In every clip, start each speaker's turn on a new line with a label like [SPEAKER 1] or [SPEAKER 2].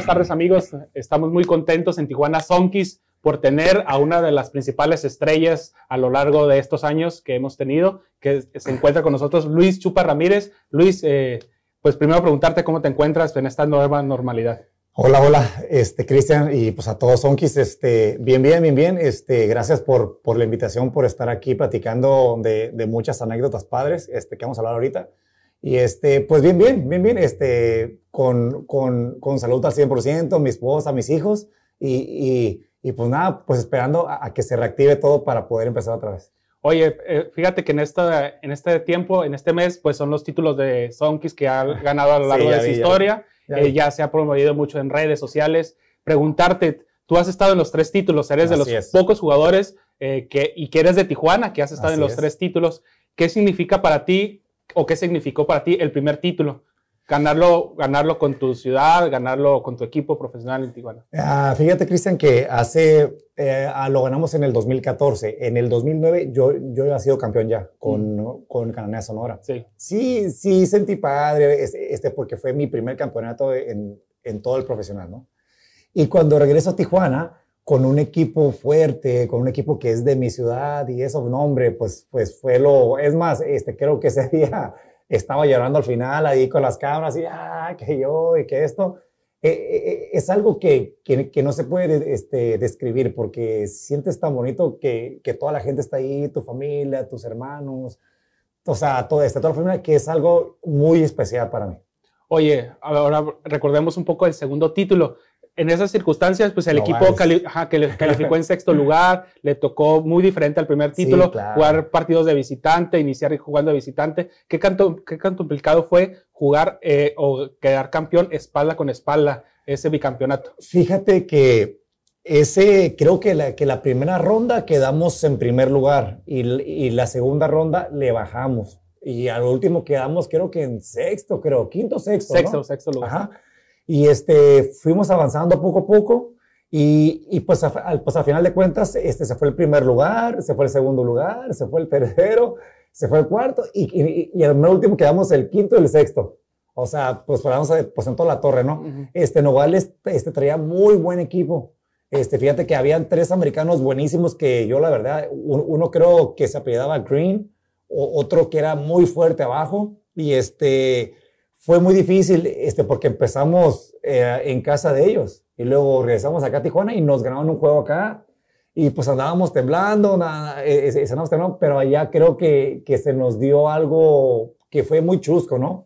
[SPEAKER 1] buenas tardes amigos. Estamos muy contentos en Tijuana Sonkis por tener a una de las principales estrellas a lo largo de estos años que hemos tenido, que se encuentra con nosotros Luis Chupa Ramírez. Luis, eh,
[SPEAKER 2] pues primero preguntarte cómo te encuentras en esta nueva normalidad. Hola, hola, este, Cristian, y pues a todos Sonkis, este, bien, bien, bien, bien, este, gracias por, por la invitación, por estar aquí platicando de, de muchas anécdotas padres, este, que vamos a hablar ahorita. Y este, pues bien, bien, bien, bien, este, con, con, con salud al 100%, mi esposa, mis hijos, y, y, y pues nada, pues esperando a, que se reactive todo para poder empezar otra vez.
[SPEAKER 1] Oye, eh, fíjate que en, esta, en este tiempo, en este mes, pues son los títulos de Sonkis que ha ganado a lo largo de su historia, eh, ya, se ha promovido mucho en redes sociales. Preguntarte, tú has estado en los tres títulos, eres de los pocos jugadores eh, que, y que eres de Tijuana, que has estado en los tres títulos. ¿Qué significa para ti o qué significó para ti el primer título? Ganarlo, ganarlo con tu ciudad, ganarlo con tu equipo profesional en Tijuana.
[SPEAKER 2] Ah, fíjate, Cristian, que hace, eh, ah, lo ganamos en el 2014. En el 2009 yo, yo había sido campeón ya con, mm. con Cananea Sonora. Sí. Sí, sí, sentí padre, este, porque fue mi primer campeonato en, en todo el profesional, ¿no? Y cuando regreso a Tijuana, con un equipo fuerte, con un equipo que es de mi ciudad y eso, no, hombre, pues, pues fue lo, es más, este, creo que ese día estaba llorando al final ahí con las cámaras y, ah, que yo y que esto. Eh, eh, eh, es algo que, que, que, no se puede este, describir porque sientes tan bonito que, que, toda la gente está ahí, tu familia, tus hermanos, o sea, toda esta, toda la familia, que es algo muy especial para mí.
[SPEAKER 1] Oye, ahora recordemos un poco el segundo título en esas circunstancias, pues el equipo que calificó en sexto lugar, le tocó muy diferente al primer título, jugar partidos de visitante, iniciar jugando de visitante. ¿Qué, canto, qué canto complicado fue jugar
[SPEAKER 2] eh, o quedar campeón espalda con espalda ese bicampeonato? Fíjate que ese, creo que la, que la primera ronda quedamos en primer lugar y, la segunda ronda le bajamos. Y al último quedamos, creo que en sexto, creo, quinto, sexto. Sexto, sexto lugar. Y este, fuimos avanzando poco a poco y, y pues, a, pues a final de cuentas este, se fue el primer lugar, se fue el segundo lugar, se fue el tercero, se fue el cuarto y, y, el último quedamos el quinto y el sexto. O sea, pues, pues en toda la torre, ¿no? Este Nogales este, traía muy buen equipo. Este, fíjate que habían tres americanos buenísimos que yo, la verdad, uno, creo que se apellidaba Green, otro que era muy fuerte abajo, y este, fue muy difícil este, porque empezamos eh, en casa de ellos y luego regresamos acá a Tijuana y nos grabaron un juego acá y pues andábamos temblando, nada, e, e, e, temblando pero allá creo que, que, se nos dio algo que fue muy chusco, ¿no?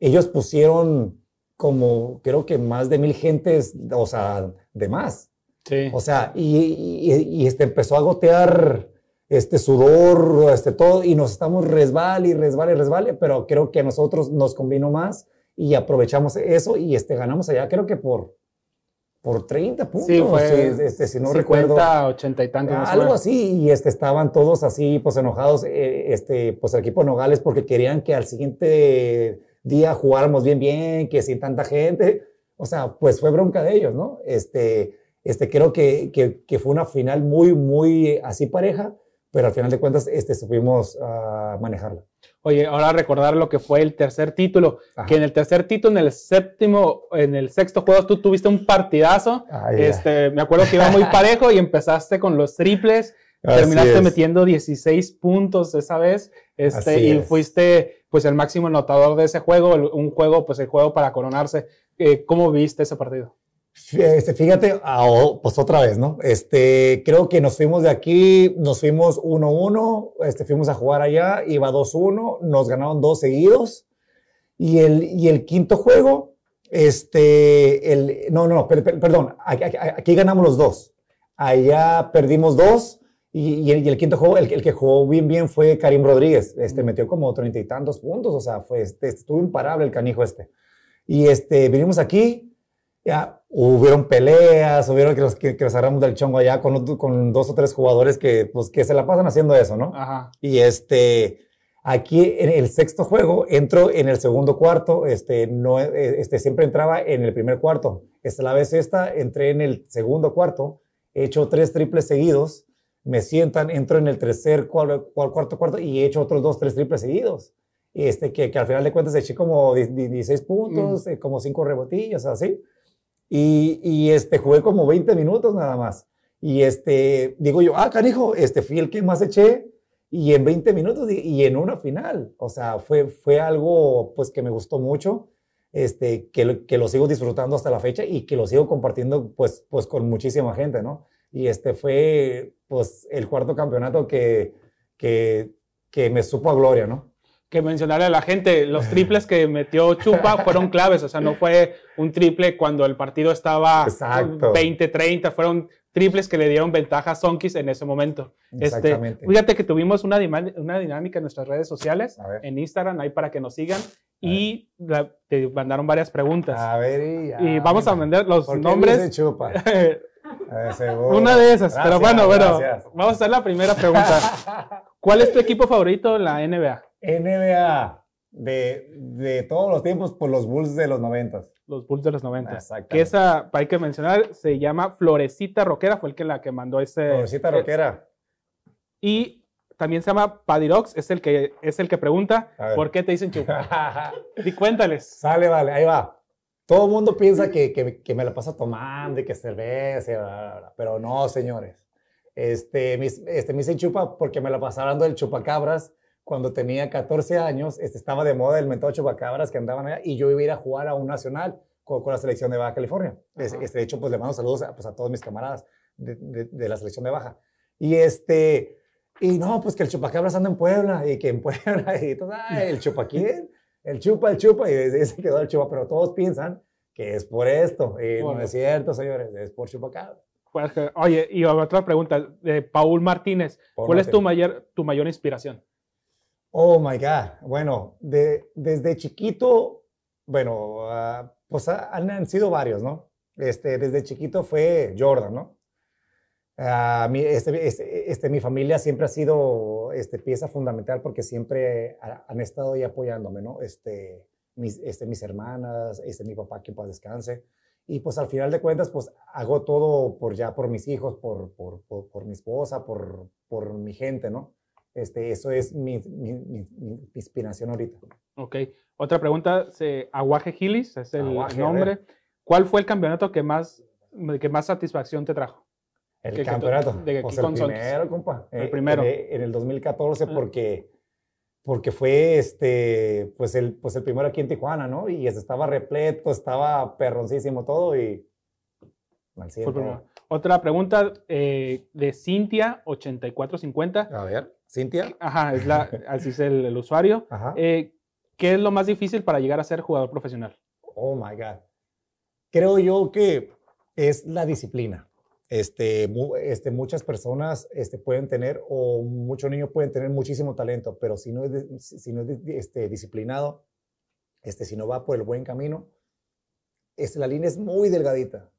[SPEAKER 2] Ellos pusieron como creo que más de mil gentes, o sea, de más. Sí. O sea, y, y este, empezó a gotear este sudor, este todo, y nos estamos resbale y resbale, resbale, pero creo que a nosotros nos convino más y aprovechamos eso y este, ganamos allá, creo que por, por 30 puntos, este, si no 50, recuerdo. 80 y tanto. Algo así, y este, estaban todos así, pues enojados, eh, este, pues el equipo Nogales, porque querían que al siguiente día jugáramos bien, bien, que sin tanta gente, o sea, pues fue bronca de ellos, ¿no? Este, este creo que, que, que fue una final muy, muy así pareja, pero al final de cuentas este, supimos uh, manejarla. Oye, ahora recordar lo que fue el tercer título, que en el
[SPEAKER 1] tercer título, en el séptimo, en el sexto juego, tú tuviste un partidazo, este, me acuerdo que iba muy parejo y empezaste con los triples, terminaste metiendo 16 puntos esa vez, este, y fuiste pues el máximo anotador de ese juego, un juego, pues el juego para coronarse. Eh, ¿Cómo viste ese partido?
[SPEAKER 2] Este, fíjate, ah, pues otra vez, ¿no? Este, creo que nos fuimos de aquí, nos fuimos 1-1, este, fuimos a jugar allá, iba 2-1, nos ganaron dos seguidos. Y el, y el quinto juego, este, el, no, no, perdón, aquí, ganamos los dos. Allá perdimos dos. Y, y, el, quinto juego, el, que jugó bien, bien fue Karim Rodríguez. Este, metió como treinta y tantos puntos, o sea, fue, este, estuvo imparable el canijo este. Y este, vinimos aquí, ya, hubieron peleas, hubieron que los, que, del chongo allá con, con, dos o tres jugadores que, pues, que se la pasan haciendo eso, ¿no? Ajá. Y este, aquí en el sexto juego entro en el segundo cuarto, este, no, eh, este, siempre entraba en el primer cuarto. Esta, la vez esta entré en el segundo cuarto, he hecho tres triples seguidos, me sientan, entro en el tercer, cuarto, cuarto, cuarto y he hecho otros dos, tres triples seguidos. Este, que, que al final de cuentas eché como 16 puntos, eh, como 5 rebotillos, así. Y, este, jugué como 20 minutos nada más. Y este, digo yo, ah, canijo, este, fui el que más eché y en 20 minutos y, en una final. O sea, fue, fue algo pues que me gustó mucho, este, que, que lo sigo disfrutando hasta la fecha y que lo sigo compartiendo pues, pues con muchísima gente, ¿no? Y este fue pues el cuarto campeonato que, que, que me supo a gloria, ¿no? que mencionarle a la gente, los triples que metió Chupa
[SPEAKER 1] fueron claves, o sea, no fue un triple cuando el partido estaba 20-30, fueron triples que le dieron ventaja a Sonkis en ese momento. Este, Exactamente. fíjate que tuvimos una, dinámica en nuestras redes sociales, en Instagram, ahí para que nos sigan, y te mandaron varias preguntas. A ver, y, vamos a mandar los ¿Por nombres. Qué
[SPEAKER 2] chupa? Una de esas, pero bueno, vamos
[SPEAKER 1] a hacer la primera pregunta. ¿Cuál es tu equipo favorito en la NBA? NBA de, de, todos los tiempos por pues,
[SPEAKER 2] los Bulls de los 90. Los Bulls de los 90.
[SPEAKER 1] Que esa, hay que mencionar, se llama Florecita Roquera, fue el que la que mandó ese. Florecita Roquera. Y también se llama
[SPEAKER 2] Padirox, es el que, es el que pregunta por qué te dicen chupa. y cuéntales. Sale, vale, ahí va. Todo el mundo piensa que, que, me la pasa tomando y que cerveza, pero no, señores. Este, este, me dicen chupa porque me la pasa hablando el chupacabras cuando tenía 14 años, este, estaba de moda el mentado chupacabras que andaban allá y yo iba a ir a jugar a un nacional con, la selección de Baja California. este, de hecho, pues le mando saludos a, pues, a todos mis camaradas de, la selección de Baja. Y este, y no, pues que el chupacabras anda en Puebla y que en Puebla, y todo el Chupaquín el chupa, el chupa, y se quedó el chupa, pero todos piensan que es por esto. Y eh, no es cierto, señores, es por chupacabras.
[SPEAKER 1] Pues, eh, oye, y otra pregunta de eh, Paul Martínez. ¿Cuál es tu mayor, tu mayor inspiración?
[SPEAKER 2] Oh my God. Bueno, de, desde chiquito, bueno, ah, pues ah, han, sido varios, ¿no? Este, desde chiquito fue Jordan, ¿no? Ah, mi, este, este, este, mi familia siempre ha sido este, pieza fundamental porque siempre han estado ahí apoyándome, ¿no? Este, mis, este, mis hermanas, este, mi papá, que pues descanse. Y pues al final de cuentas, pues hago todo por ya, por mis hijos, por, por, por mi esposa, por, por mi gente, ¿no? Este, eso es mi, inspiración ahorita.
[SPEAKER 1] Ok. Otra pregunta, se, Aguaje Gilis es el nombre. ¿Cuál fue el campeonato que más, que más satisfacción te
[SPEAKER 2] trajo? El campeonato. el primero, compa. El eh, primero. En, el 2014 porque, porque fue este, pues el, pues el primero aquí en Tijuana, ¿no? Y estaba repleto, estaba perroncísimo todo y...
[SPEAKER 1] Otra pregunta eh, de Cintia8450. A ver. Cintia. Eh, ajá, así es el, usuario. Eh, ¿Qué es lo más difícil para llegar a ser jugador profesional?
[SPEAKER 2] Oh my God. Creo yo que es la disciplina. Este, este, muchas personas este, pueden tener, o muchos niños pueden tener muchísimo talento, pero si no es, este, disciplinado, este, si no va por el buen camino, es este, la línea es muy delgadita.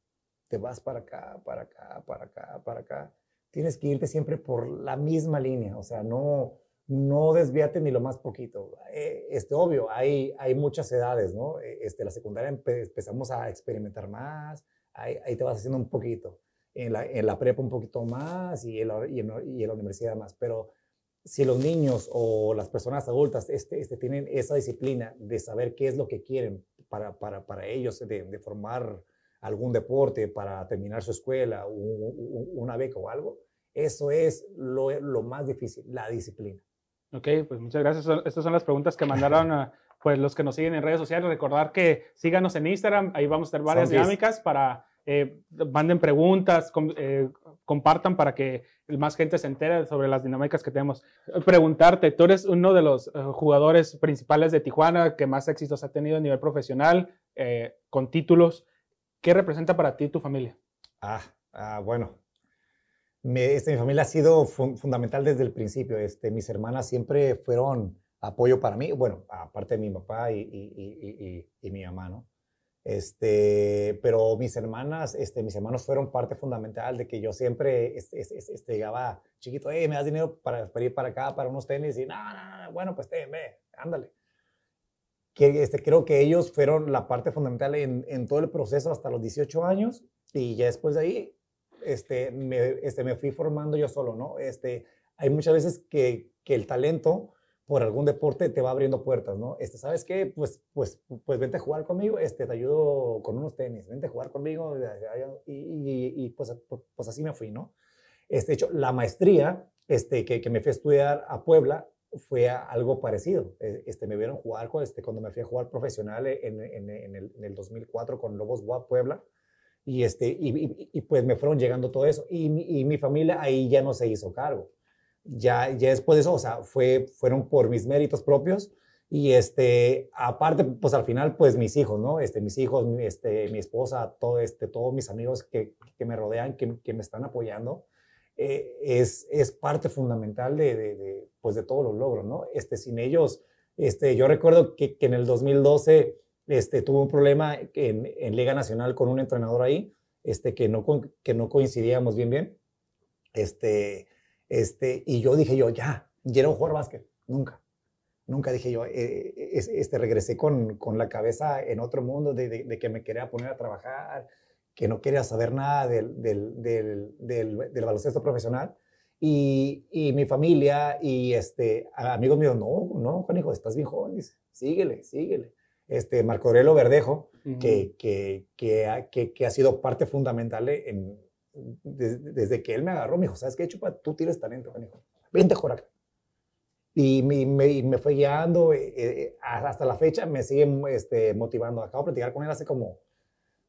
[SPEAKER 2] Te vas para acá, para acá, para acá, para acá tienes que irte siempre por la misma línea, o sea, no, no desviate ni lo más poquito. Eh, este, obvio, hay, hay muchas edades, ¿no? Eh, este, la secundaria empezamos a experimentar más, ahí, te vas haciendo un poquito, en la, en la prepa un poquito más y en, la, y, en, la universidad más, pero si los niños o las personas adultas este, este, tienen esa disciplina de saber qué es lo que quieren para, para, para ellos, de, formar algún deporte, para terminar su escuela, un, una beca o algo, eso es lo, más difícil, la disciplina.
[SPEAKER 1] Ok, pues muchas gracias. Estas son las preguntas que mandaron a, pues, los que nos siguen en redes sociales. Recordar que síganos en Instagram, ahí vamos a tener varias dinámicas para eh, manden preguntas, eh, compartan para que más gente se entere sobre las dinámicas que tenemos. Preguntarte, tú eres uno de los eh, jugadores principales de Tijuana que más éxitos ha tenido a nivel profesional, con títulos. ¿Qué representa para ti tu familia? ah, ah
[SPEAKER 2] bueno, este, mi familia ha sido fundamental desde el principio. Este, mis hermanas siempre fueron apoyo para mí, bueno, aparte de mi papá y, y, y, mi mamá, ¿no? Este, pero mis hermanas, este, mis hermanos fueron parte fundamental de que yo siempre este, llegaba chiquito, hey, me das dinero para, ir para acá, para unos tenis, y no, bueno, pues ten, ve, ándale. Que, este, creo que ellos fueron la parte fundamental en, en, todo el proceso hasta los 18 años, y ya después de ahí, este, me, este, me fui formando yo solo, ¿no? Este, hay muchas veces que, que el talento por algún deporte te va abriendo puertas, ¿no? Este, ¿sabes qué? Pues, pues, pues vente a jugar conmigo, este, te ayudo con unos tenis, vente a jugar conmigo y, y, pues, pues así me fui, ¿no? Este, de hecho, la maestría este, que, que me fui a estudiar a Puebla fue algo parecido. Eh, este, me vieron jugar este, cuando me fui a jugar profesional en, en, el, en el, 2004 con Lobos Guap Puebla. Y, este, y, pues me fueron llegando todo eso. Y mi, familia ahí ya no se hizo cargo. Ya, ya después de eso, o sea, fue, fueron por mis méritos propios. Y este, aparte, pues al final, pues mis hijos, ¿no? Este, mis hijos, este, mi esposa, todo este, todos mis amigos que, que me rodean, que, que, me están apoyando, eh, es, es parte fundamental de, pues de todos los logros, ¿no? Este, sin ellos, este, yo recuerdo que, que en el 2012 este, tuvo un problema en, Liga Nacional con un entrenador ahí, este, que, no, que no coincidíamos bien, bien. Este, este, y yo dije yo, ya, quiero jugar básquet, nunca. Nunca dije yo, eh, eh, este, regresé con, con, la cabeza en otro mundo de, de, que me quería poner a trabajar, que no quería saber nada del, del, del, baloncesto profesional. Y, y, mi familia y este, amigos míos, no, no, hijo, estás bien joven, dice, síguele, síguele este, Marco Aurelio Verdejo, que, que, que, ha, que, ha, sido parte fundamental en, desde, que él me agarró, me dijo, ¿sabes qué, Chupa? Tú tienes talento, me dijo, vente a jugar Y me, me, fue guiando, eh, eh, hasta la fecha me sigue este, motivando. Acabo de platicar con él hace como,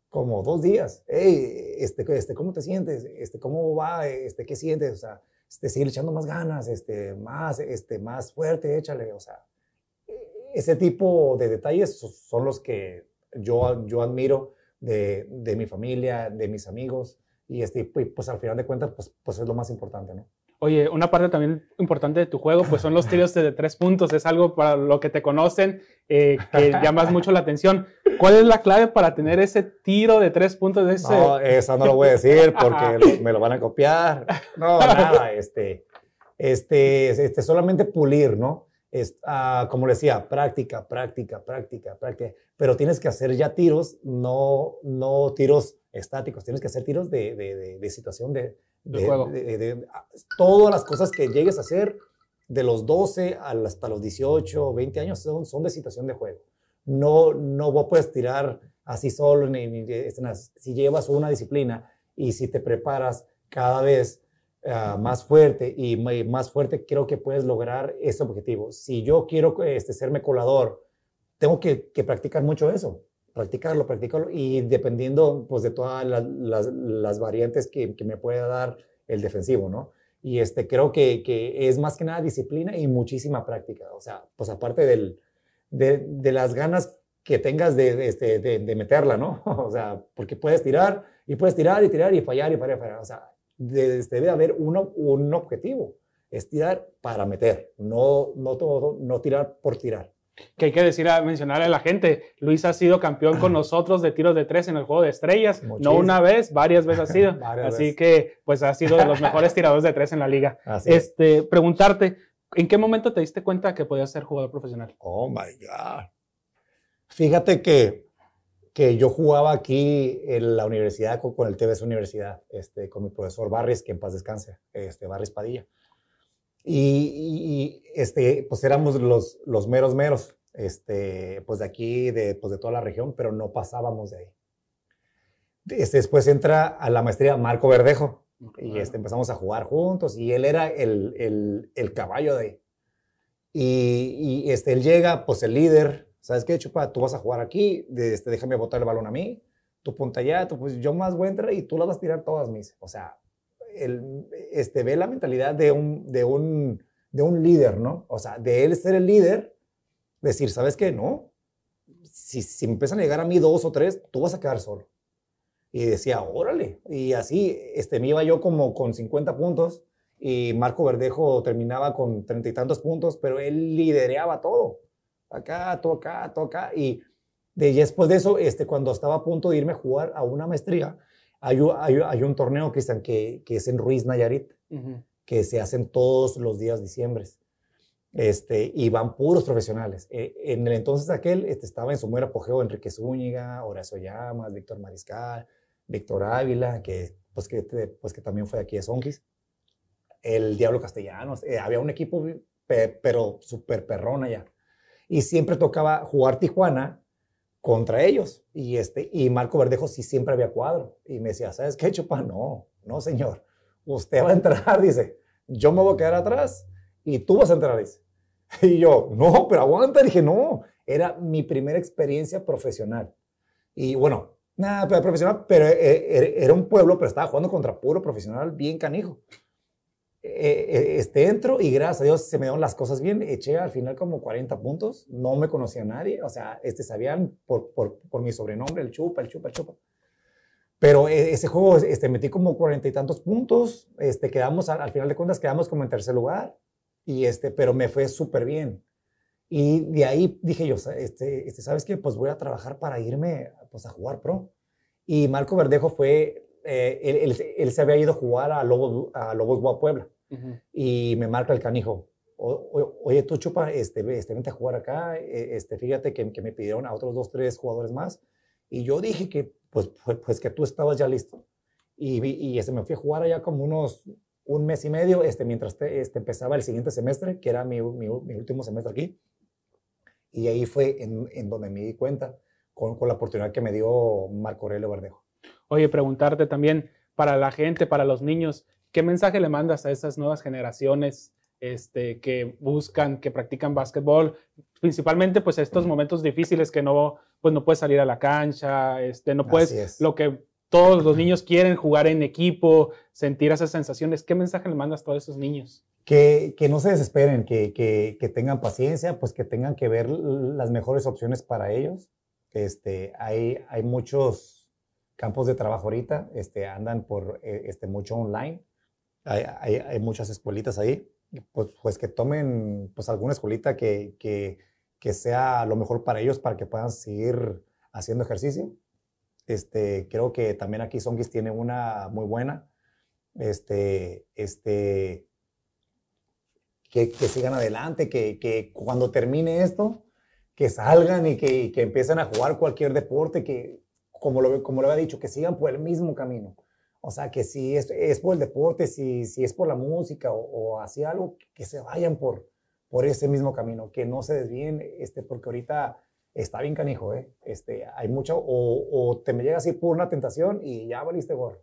[SPEAKER 2] como dos días. este, este, ¿cómo te sientes? Este, ¿Cómo va? Este, ¿Qué sientes? O sea, este, sigue echando más ganas, este, más, este, más fuerte, échale, o sea ese tipo de detalles son los que yo, yo admiro de, de mi familia, de mis amigos, y este, pues, al final de cuentas, pues, pues es lo más importante, ¿no?
[SPEAKER 1] Oye, una parte también importante de tu juego, pues son los tiros de tres puntos, es algo para lo que te conocen, eh, que llamas mucho la atención.
[SPEAKER 2] ¿Cuál es la clave para tener ese tiro de tres puntos? De ese? No, eso no lo voy a decir porque me lo van a copiar. No, nada, este, este, este, solamente pulir, ¿no? Ah, como decía, práctica, práctica, práctica, práctica. Pero tienes que hacer ya tiros, no, no tiros estáticos. Tienes que hacer tiros de, de, de, de situación de, juego. Ah, todas las cosas que llegues a hacer de los 12 hasta los 18, 20 años son, son de situación de juego. No, no puedes tirar así solo, ni, este, si llevas una disciplina y si te preparas cada vez Ah, más fuerte y más fuerte creo que puedes lograr ese objetivo. Si yo quiero este, serme colador, tengo que, practicar mucho eso, practicarlo, practicarlo y dependiendo pues de todas las, variantes que, que, me pueda dar el defensivo, ¿no? Y este, creo que, que, es más que nada disciplina y muchísima práctica. O sea, pues aparte del, de, las ganas que tengas de, de, este, de, meterla, ¿no? O sea, porque puedes tirar y puedes tirar y tirar y fallar y fallar y fallar. O sea, debe haber uno, un objetivo, es tirar para meter, no, no, todo, no tirar por tirar.
[SPEAKER 1] Que hay que decir, a mencionarle a la gente, Luis ha sido campeón con nosotros de tiros de tres en el juego de estrellas, no una vez, varias veces ha sido, así que pues ha sido de los mejores tiradores de tres en la liga. este, Preguntarte, ¿en qué momento te diste cuenta que podías ser jugador profesional?
[SPEAKER 2] Oh, my God. Fíjate que que yo jugaba aquí en la universidad, con, el TBS Universidad, este, con mi profesor Barris, que en paz descanse, este, Barris Padilla. Y, este, pues éramos los, los meros meros, este, pues de aquí, de, pues de toda la región, pero no pasábamos de ahí. Este, después entra a la maestría Marco Verdejo y este, empezamos a jugar juntos y él era el, el, el caballo de ahí. Y, y, este, él llega, pues el líder, ¿sabes qué, Chupa? Tú vas a jugar aquí, este, déjame botar el balón a mí, tú ponte allá, tú, pues, yo más voy a entrar y tú las vas a tirar todas, mis. O sea, el, este, ve la mentalidad de un, de, un, de un líder, ¿no? O sea, de él ser el líder, decir, ¿sabes qué? No, si, si empiezan a llegar a mí dos o tres, tú vas a quedar solo. Y decía, órale. Y así, este, me iba yo como con 50 puntos y Marco Verdejo terminaba con treinta y tantos puntos, pero él lidereaba todo acá, toca toca Y de, después de eso, este, cuando estaba a punto de irme a jugar a una maestría, hay, hay, un torneo, Cristian, que, que, es en Ruiz Nayarit, que se hacen todos los días diciembre. Este, y van puros profesionales. E, en el entonces aquel este, estaba en su muero apogeo Enrique Zúñiga, Horacio Llamas, Víctor Mariscal, Víctor Ávila, que, pues, que, pues, que también fue aquí de Zonkis el Diablo Castellanos. Eh, había un equipo, pero súper perrón allá y siempre tocaba jugar Tijuana contra ellos. Y, este, y Marco Verdejo sí siempre había cuadro. Y me decía, ¿sabes qué, Chupa? No, no, señor. Usted va a entrar, dice. Yo me voy a quedar atrás y tú vas a entrar, dice. Y yo, no, pero aguanta. Dije, no. Era mi primera experiencia profesional. Y bueno, nada, profesional, pero eh, eh, era un pueblo, pero estaba jugando contra puro profesional bien canijo. Eh, este, entro y gracias a Dios se me dieron las cosas bien. Eché al final como 40 puntos, no me conocía a nadie, o sea, este, sabían por, por, por mi sobrenombre, el chupa, el chupa, el chupa. Pero e, ese juego este, metí como cuarenta y tantos puntos, este, quedamos, al, final de cuentas quedamos como en tercer lugar, y este, pero me fue súper bien. Y de ahí dije yo, este, este, ¿sabes qué? Pues voy a trabajar para irme pues, a jugar pro. Y Marco Verdejo fue, eh, él, se había ido a jugar a Lobos, a Lobos Puebla y me marca el canijo. oye, tú chupa, este, este, vente a jugar acá, e, este, fíjate que, me pidieron a otros dos, tres jugadores más. Y yo dije que, pues, pues, pues que tú estabas ya listo. Y, y este, me fui a jugar allá como unos un mes y medio, este, mientras este, empezaba el siguiente semestre, que era mi, mi, mi, último semestre aquí. Y ahí fue en, en donde me di cuenta con, con, la oportunidad que me dio Marco Aurelio Verdejo.
[SPEAKER 1] Oye, preguntarte también para la gente, para los niños, ¿Qué mensaje le mandas a esas nuevas generaciones este, que buscan, que practican básquetbol? Principalmente, pues, estos momentos difíciles que no, pues, no puedes salir a la cancha, este, no puedes, lo que todos los niños quieren, jugar en equipo, sentir esas sensaciones. ¿Qué mensaje le mandas a todos esos niños?
[SPEAKER 2] Que, que, no se desesperen, que, que, que, tengan paciencia, pues que tengan que ver las mejores opciones para ellos. Este, hay, hay muchos campos de trabajo ahorita, este, andan por eh, este, mucho online hay, muchas escuelitas ahí, pues, pues, que tomen pues alguna escuelita que, que, sea lo mejor para ellos para que puedan seguir haciendo ejercicio. Este, creo que también aquí Songis tiene una muy buena. Este, este, que, sigan adelante, que, que, cuando termine esto, que salgan y que, que empiecen a jugar cualquier deporte, que como lo, como lo había dicho, que sigan por el mismo camino. O sea, que si es, por el deporte, si, si, es por la música o, o algo, que se vayan por, por ese mismo camino, que no se desvíen, este, porque ahorita está bien canijo, ¿eh? Este, hay mucho, o, te me llega así por una tentación y ya valiste gorro.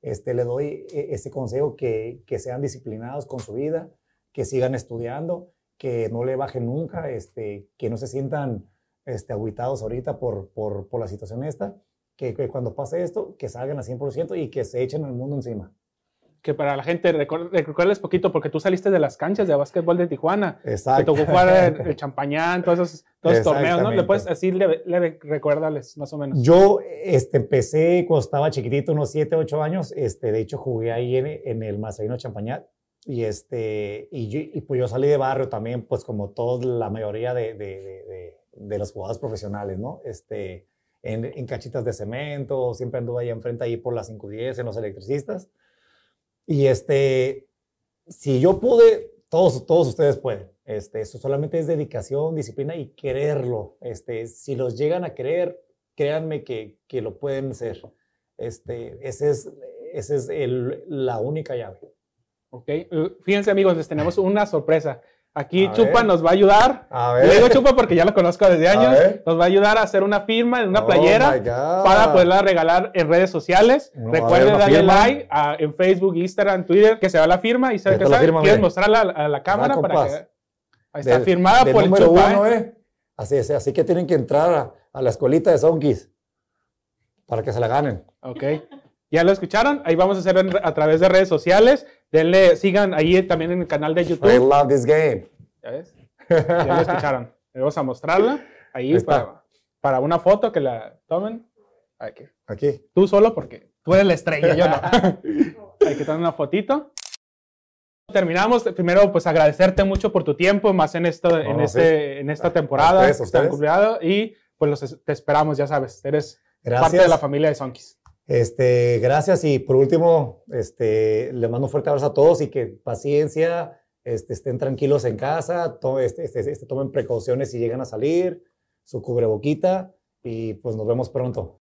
[SPEAKER 2] Este, le doy e, ese consejo que, sean disciplinados con su vida, que sigan estudiando, que no le bajen nunca, este, que no se sientan este, aguitados ahorita por, por, por la situación esta que, cuando pase esto, que salgan al 100% y que se echen el mundo encima
[SPEAKER 1] que para la gente, recuerdenles poquito, porque tú saliste de las canchas de básquetbol de Tijuana. Exacto. Te tocó jugar el, champañán, todos esos, torneos, ¿no? puedes así le, le, más o menos. Yo
[SPEAKER 2] este, empecé cuando estaba chiquitito, unos 7, 8 años. Este, de hecho, jugué ahí en, el Mazarino Champañán. Y, este, y, pues yo salí de barrio también, pues como toda la mayoría de, de, de los jugadores profesionales, ¿no? Este, en, cachitas de cemento, siempre anduve ahí enfrente, ahí por las 510, en los electricistas. Y este, si yo pude, todos, todos ustedes pueden. Este, eso solamente es dedicación, disciplina y quererlo. Este, si los llegan a querer, créanme que, que lo pueden ser. Este, ese es, ese es el, la única llave. Ok, eh, fíjense amigos, les tenemos una sorpresa.
[SPEAKER 1] Aquí Chupa nos va a ayudar. Le digo Chupa porque ya lo conozco desde años. Nos va a ayudar a hacer una firma en una oh playera para poderla regalar en redes sociales. Recuerden darle like en Facebook, Instagram, Twitter, que se va la firma y saber que sabe? quieres mostrarla a, la ah, cámara para que
[SPEAKER 2] ahí está firmada por el Chupa. ¿eh? ¿eh? Así es, así que tienen que entrar a, la escuelita de Zonkis para que se la ganen. Ok. Ya lo escucharon, ahí vamos a hacer a
[SPEAKER 1] través de redes sociales. Denle, sigan ahí también en el canal de YouTube. I love this game. ¿Ya ves? Ya lo escucharon. vamos a mostrarla ahí para, para, una foto que la tomen. Aquí. Aquí. Tú solo porque tú eres la estrella, yo
[SPEAKER 2] no.
[SPEAKER 1] Hay que tomar una fotito. Terminamos. Primero, pues agradecerte mucho por tu tiempo, más en, esto, en, este, en esta temporada. ustedes. y pues te esperamos, ya sabes.
[SPEAKER 2] Eres parte de la familia de Sonkis. Este, gracias y por último, este, le mando un fuerte abrazo a todos y que paciencia, este, estén tranquilos en casa, este, este, tomen precauciones si llegan a salir, su cubreboquita y pues nos vemos pronto.